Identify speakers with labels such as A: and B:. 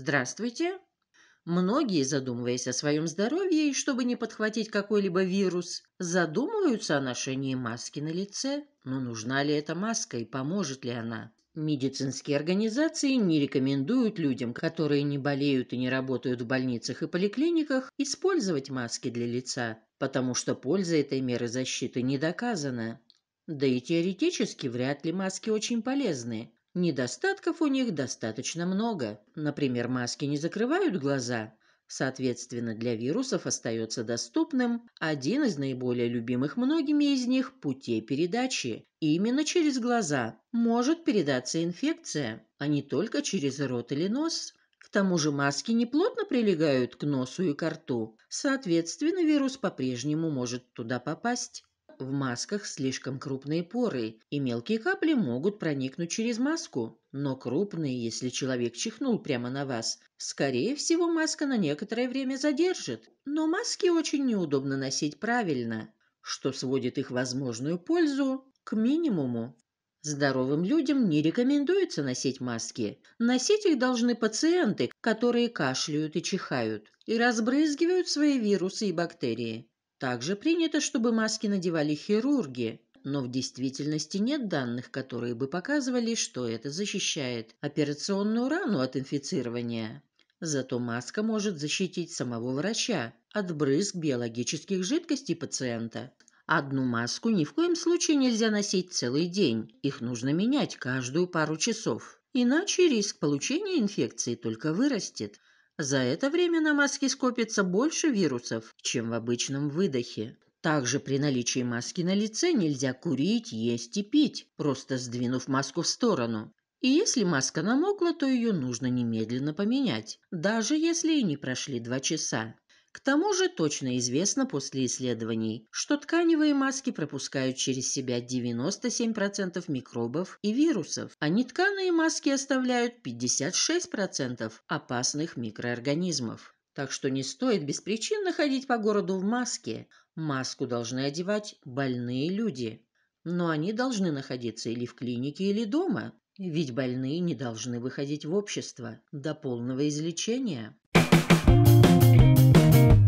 A: Здравствуйте. Многие, задумываясь о своем здоровье и чтобы не подхватить какой-либо вирус, задумываются о ношении маски на лице. Но нужна ли эта маска и поможет ли она? Медицинские организации не рекомендуют людям, которые не болеют и не работают в больницах и поликлиниках, использовать маски для лица, потому что польза этой меры защиты не доказана. Да и теоретически вряд ли маски очень полезны. Недостатков у них достаточно много. Например, маски не закрывают глаза. Соответственно, для вирусов остается доступным один из наиболее любимых многими из них путей передачи. И именно через глаза может передаться инфекция, а не только через рот или нос. К тому же маски неплотно прилегают к носу и к рту. Соответственно, вирус по-прежнему может туда попасть в масках слишком крупные поры, и мелкие капли могут проникнуть через маску. Но крупные, если человек чихнул прямо на вас, скорее всего, маска на некоторое время задержит. Но маски очень неудобно носить правильно, что сводит их возможную пользу к минимуму. Здоровым людям не рекомендуется носить маски. Носить их должны пациенты, которые кашляют и чихают, и разбрызгивают свои вирусы и бактерии. Также принято, чтобы маски надевали хирурги, но в действительности нет данных, которые бы показывали, что это защищает операционную рану от инфицирования. Зато маска может защитить самого врача от брызг биологических жидкостей пациента. Одну маску ни в коем случае нельзя носить целый день. Их нужно менять каждую пару часов. Иначе риск получения инфекции только вырастет. За это время на маске скопится больше вирусов, чем в обычном выдохе. Также при наличии маски на лице нельзя курить, есть и пить, просто сдвинув маску в сторону. И если маска намокла, то ее нужно немедленно поменять, даже если и не прошли два часа. К тому же точно известно после исследований, что тканевые маски пропускают через себя 97% микробов и вирусов, а нетканые маски оставляют 56% опасных микроорганизмов. Так что не стоит без причин находить по городу в маске. Маску должны одевать больные люди. Но они должны находиться или в клинике, или дома. Ведь больные не должны выходить в общество до полного излечения. Thank you.